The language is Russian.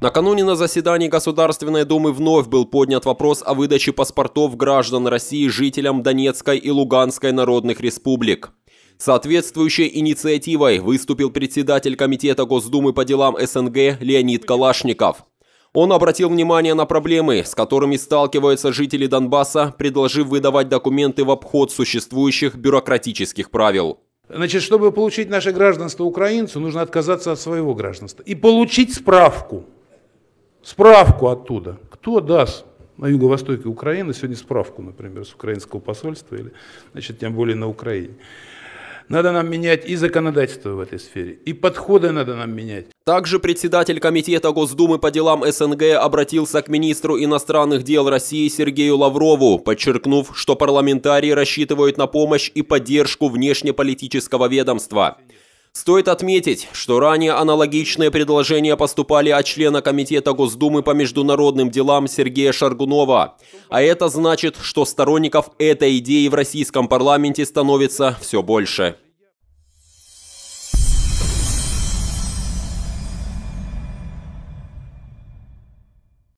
Накануне на заседании Государственной Думы вновь был поднят вопрос о выдаче паспортов граждан России жителям Донецкой и Луганской народных республик. Соответствующей инициативой выступил председатель Комитета Госдумы по делам СНГ Леонид Калашников. Он обратил внимание на проблемы, с которыми сталкиваются жители Донбасса, предложив выдавать документы в обход существующих бюрократических правил. Значит, чтобы получить наше гражданство украинцу, нужно отказаться от своего гражданства и получить справку справку оттуда. Кто даст на юго-востоке Украины сегодня справку, например, с украинского посольства или, значит, тем более на Украине? Надо нам менять и законодательство в этой сфере, и подходы надо нам менять. Также председатель Комитета Госдумы по делам СНГ обратился к министру иностранных дел России Сергею Лаврову, подчеркнув, что парламентарии рассчитывают на помощь и поддержку внешнеполитического ведомства. Стоит отметить, что ранее аналогичные предложения поступали от члена Комитета Госдумы по международным делам Сергея Шаргунова. А это значит, что сторонников этой идеи в российском парламенте становится все больше.